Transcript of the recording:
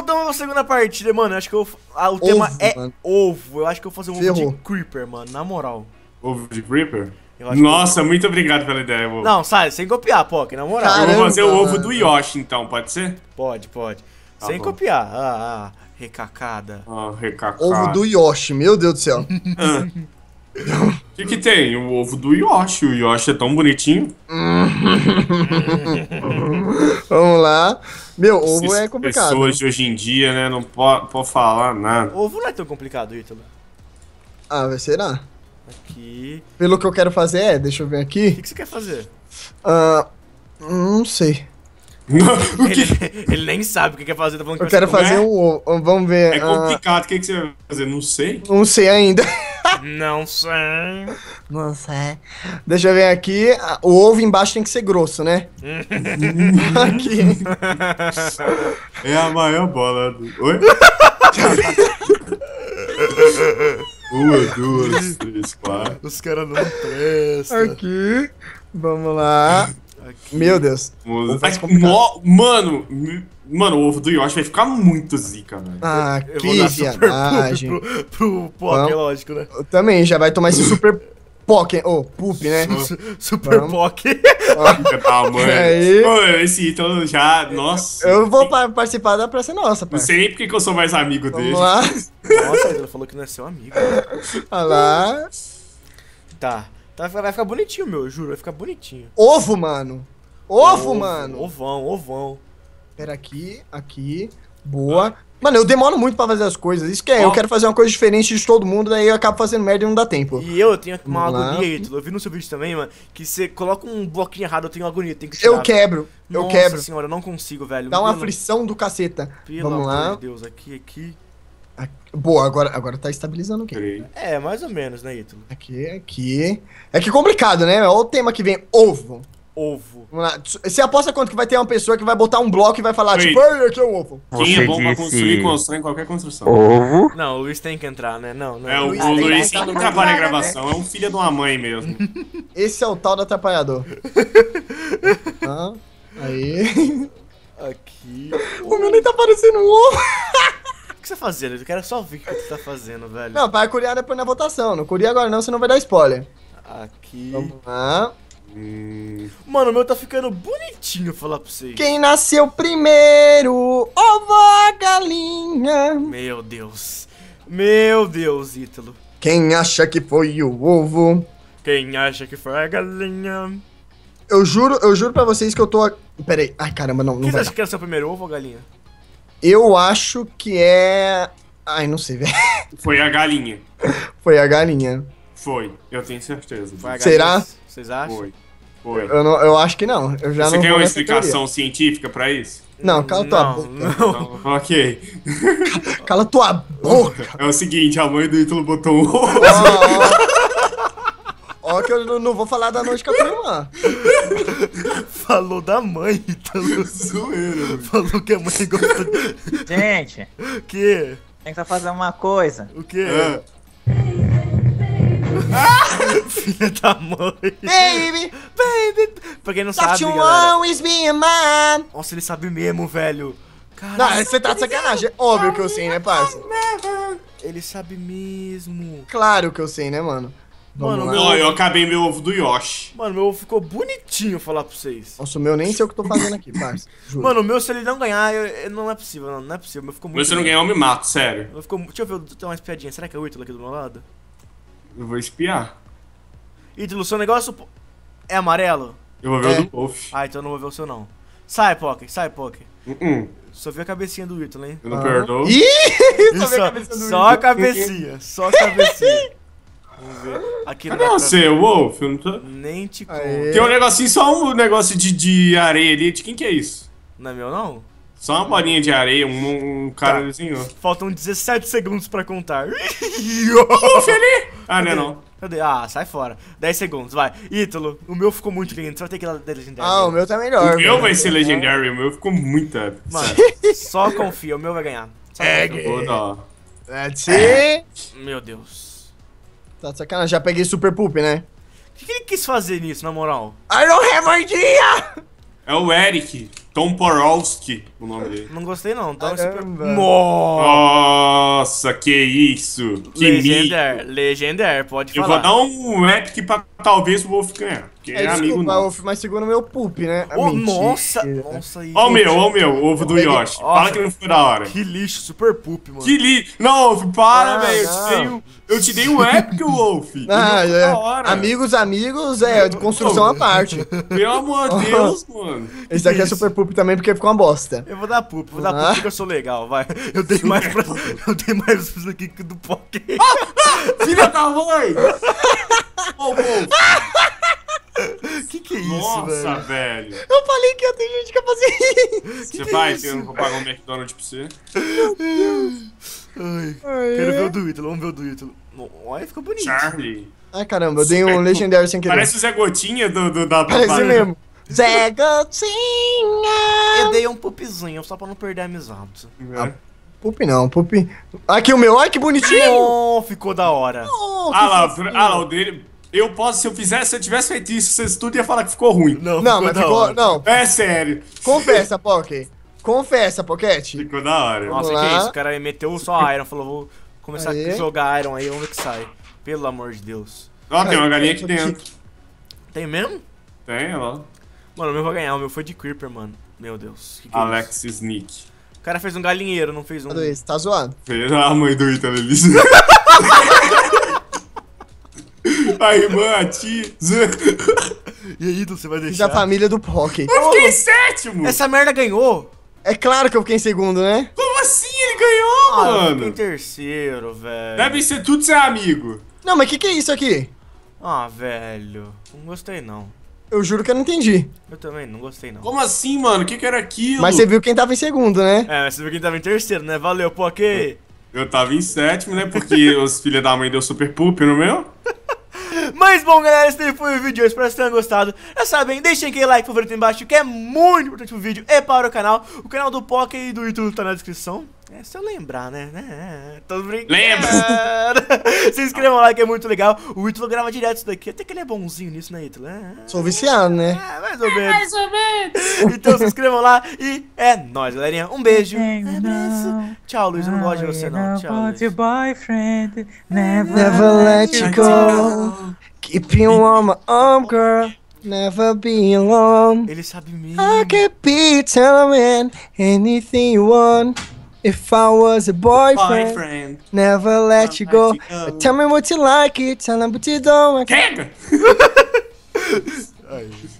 voltamos pra segunda partida, mano. Eu acho que eu, ah, o ovo, tema é mano. ovo. Eu acho que eu vou fazer um Ferrou. ovo de Creeper, mano, na moral. Ovo de Creeper? Nossa, eu... muito obrigado pela ideia, ovo. Não, sai, sem copiar, porque na moral. Caramba, eu vou fazer o ovo do Yoshi, então, pode ser? Pode, pode. Tá sem bom. copiar. Ah, ah, recacada. Ah, recacada. Ovo do Yoshi, meu Deus do céu. Ah. O que, que tem? O ovo do Yoshi. O Yoshi é tão bonitinho. Hum. Vamos lá. Meu, ovo é complicado. Pessoas de hoje em dia, né? Não pode, pode falar nada. Ovo não é tão complicado, Ítalo. Ah, vai será? Aqui. Pelo que eu quero fazer é, deixa eu ver aqui. O que, que, você quer fazer? Ah, uh, não sei. ele, ele, nem sabe o que quer fazer, tá falando que Eu quero fazer é? um ovo. Vamos ver. É ah, complicado, uh... o que, que você vai fazer? Não sei. Não sei ainda. Não sei. Não sei. Deixa eu ver aqui. O ovo embaixo tem que ser grosso, né? aqui. É a maior bola do. Oi? Uma, duas, três, quatro. Os caras não prestam. Aqui. Vamos lá. Aqui. Meu Deus. mano, mano, o ovo do Yoshi vai ficar muito zica, velho. Ah, eu, eu que viadagem. Pro, pro, pro Poké, lógico, né? Eu também, já vai tomar esse super Poké. Ô, oh, poop, né? Su super Poké. Ah, mano. Aí... esse Ítalo já, nossa. Eu vou participar da praça nossa, pô. Não sei porque que eu sou mais amigo Vamos dele. Lá. Nossa, ele falou que não é seu amigo. Olha lá. Tá. Tá, vai ficar bonitinho, meu, eu juro. Vai ficar bonitinho. Ovo, mano. Ovo, ovo mano. Ovão, ovão. Pera aqui, aqui. Boa. Ah. Mano, eu demoro muito pra fazer as coisas. Isso que é, oh. eu quero fazer uma coisa diferente de todo mundo, daí eu acabo fazendo merda e não dá tempo. E eu tenho uma Vamos agonia, Ítalo. Eu vi no seu vídeo também, mano, que você coloca um bloquinho errado, eu tenho agonia, tem que tirar. Eu quebro, eu quebro. Nossa senhora, eu não consigo, velho. Dá uma Pelo... aflição do caceta. Pelo Vamos lá. Deus, aqui, aqui. Boa, agora, agora tá estabilizando quê? É, mais ou menos, né, Ítalo? Aqui, aqui. É que complicado, né? Olha o tema que vem: ovo. Ovo. Você aposta quanto que vai ter uma pessoa que vai botar um bloco e vai falar, tipo, Ei, aqui é o ovo. Quem é Você é bom disse... pra construir, constrói em qualquer construção. Ovo? Não, o Luiz tem que entrar, né? Não, não. É, é o, Luiz, o Luiz não trabalha em gravação, né? é um filho de uma mãe mesmo. Esse é o tal do atrapalhador. ah, aí. Aqui. O meu nem tá parecendo um ovo você tá fazendo? Eu quero só ver o que você tá fazendo, velho. Não, vai curiar depois na votação. Não curia agora não, senão vai dar spoiler. Aqui. Vamos lá. Hum. Mano, o meu tá ficando bonitinho, falar pra vocês. Quem nasceu primeiro? Ovo a galinha. Meu Deus. Meu Deus, Ítalo. Quem acha que foi o ovo? Quem acha que foi a galinha? Eu juro, eu juro pra vocês que eu tô... Pera aí. Ai, caramba, não, não Quem vai acha dar. que era é seu primeiro ovo ou galinha? Eu acho que é. Ai, não sei, velho. Foi a galinha. Foi a galinha. Foi, eu tenho certeza. Será? Vocês acham? Foi. Foi. Eu, não, eu acho que não. Eu já Você não quer uma explicação teoria. científica para isso? Não, cala tua não, boca. Não. Ok. Cala, tua boca. É o seguinte, a mãe do Ítalo botou um Ó, que eu não, não vou falar da noite que eu tenho lá. Falou da mãe, falou. Zoeira. Falou que a mãe gosta. Gente. Que? Tem que só fazer uma coisa. O quê? É. Filha da mãe. Baby! Baby! Pra quem não That sabe, you galera. always be Nossa, ele sabe mesmo, velho. Caralho. Não, você tá de sacanagem. óbvio que eu sei, né, parça? Ele sabe mesmo. Claro que eu sei, né, mano? Mano, meu... É. Ó, eu acabei meu ovo do Yoshi. Mano, meu ovo ficou bonitinho, falar pra vocês. Nossa, o meu nem sei o que eu tô fazendo aqui, parça. Juro. Mano, o meu, se ele não ganhar, eu, eu, não é possível, não, não é possível. Meu ficou muito. Mas se eu não ganhar, eu me mato, sério. Eu ficou, deixa eu ver, tem uma espiadinha. Será que é o Ítalo aqui do meu lado? Eu vou espiar. Ítalo, seu negócio é amarelo? Eu vou ver é. o do Wolf. Ah, então eu não vou ver o seu, não. Sai, Poké, sai, Poké. Uh -uh. Só vi a cabecinha do Ítalo, hein? Eu não ah. perdoo. Ih, só, vi a cabecinha do só, a cabecinha, só a cabecinha. Vamos ver. Aqui não Cadê você, pra... Wolf? Não tô... Nem te conto. Tem um negocinho, só um negócio de, de areia ali. De quem que é isso? Não é meu, não? Só uma bolinha de areia, um, um cara tá. Faltam 17 segundos pra contar. Wolf ali! Ah, não é não. Cadê? Ah, sai fora. 10 segundos, vai. Ítalo, o meu ficou muito lindo. Você vai ter que ir lá da legendário. Ah, o meu tá melhor. O meu vai ser Legendary, é. o meu ficou muito épico. Mano, só confia, o meu vai ganhar. Só é, é. Let's see. Meu Deus. Tá de sacanagem, já peguei Super Poop, né? O que, que, ele quis fazer nisso, na moral? I don't have idea! É o Eric Tom Porowski, o nome dele. Não gostei não, Tom tá Super... Nossa, que isso! Que Legender, mico. Legender, pode falar. Eu vou dar um epic pra talvez o Wolf ganhe. Porque é, é amigo não. Wolf, mas segura o meu poop, né? Oh, Mentira. nossa! Nossa, Ó o meu, ó o meu, ovo do Yoshi. Fala que não foi da hora. Que lixo, super poop, mano. Que lixo. Não, Wolf, para, ah, velho. Eu, eu te dei um épico, Wolf. Ah, não, é. Hora. Amigos, amigos, é, de construção à parte. Pelo amor de Deus, mano. Esse daqui é super poop também porque ficou uma bosta. Eu vou dar poop, vou dar ah. poop porque eu sou legal, vai. Eu dei mais pra. Eu dei mais aqui que do Poké. Ah, ah, filha da mãe! Que que é isso, Nossa, velho? Eu falei que ia ter gente que ia fazer isso. Você vai, é que eu não vou pagar um McDonald's pra você. Ai, quero ver o do Ítalo, vamos ver o do Ítalo. Olha, ficou bonito. Charlie. Ai, caramba, eu dei um legendário sem querer. Parece o Zé Gotinha do, do, da... Parece mesmo. Zé Gotinha! Eu dei um pupzinho, só pra não perder a amizade. É. Ah, pup não, pup... Aqui o meu, olha que bonitinho! Oh, ficou da hora. Oh, ah, lá, ah lá, o dele... Eu posso, se eu fizesse, se eu tivesse feito isso, vocês tudo ia falar que ficou ruim. Não, não mas ficou. Não. É sério. Confessa, Poké. Confessa, Pocket. Ficou da hora. Nossa, Vamos que lá. isso? O cara meteu só Iron, falou, vou começar a jogar Iron aí, vamos ver que sai. Pelo amor de Deus. Ó, tem uma galinha aqui dentro. Tem mesmo? Tem, ó. Mano, o meu vai ganhar, o meu foi de Creeper, mano. Meu Deus. Que que é Alex é Sneak. O cara fez um galinheiro, não fez um. Tá zoando? Fez a ah, mãe do Ítalo, ele a irmã, a tia. E aí, você vai deixar? Da família do Pocket. Eu fiquei em sétimo! Essa merda ganhou! É claro que eu fiquei em segundo, né? Como assim ele ganhou, ah, mano? Eu fiquei em terceiro, velho. Deve ser tudo seu amigo. Não, mas o que, que é isso aqui? Ah, velho. Não gostei, não. Eu juro que eu não entendi. Eu também não gostei, não. Como assim, mano? O que, que era aquilo? Mas você viu quem tava em segundo, né? É, mas você viu quem tava em terceiro, né? Valeu, Poké. Eu tava em sétimo, né? Porque os filhos da mãe deu super poop no é meu. Mas bom, galera, esse foi o vídeo de hoje. Espero que vocês tenham gostado. Já sabem, deixem aquele like favorito aí embaixo, que é muito importante pro vídeo e para o canal. O canal do Poké e do YouTube tá na descrição. É, se eu lembrar, né? É, tô brincando. Lembra! Se inscrevam lá que é muito legal. O Ítalo grava direto isso daqui. Até que ele é bonzinho nisso, né, Ítalo? É, Sou viciado, né? É, mais ou menos. É, mais ou menos. Então se inscrevam lá e é nóis, galerinha. Um beijo. é Abraço. Tchau, Luiz. Eu não gosto de você, não. Tchau, Luiz. Your boyfriend, never, never let you go. Keep you on my arm, girl. Never be alone. Ele sabe mesmo. I can be telling anything you want. If I was a boyfriend, boyfriend. never let, you, let go. you, go. Tell me what you like, it, tell me what you don't. I can't.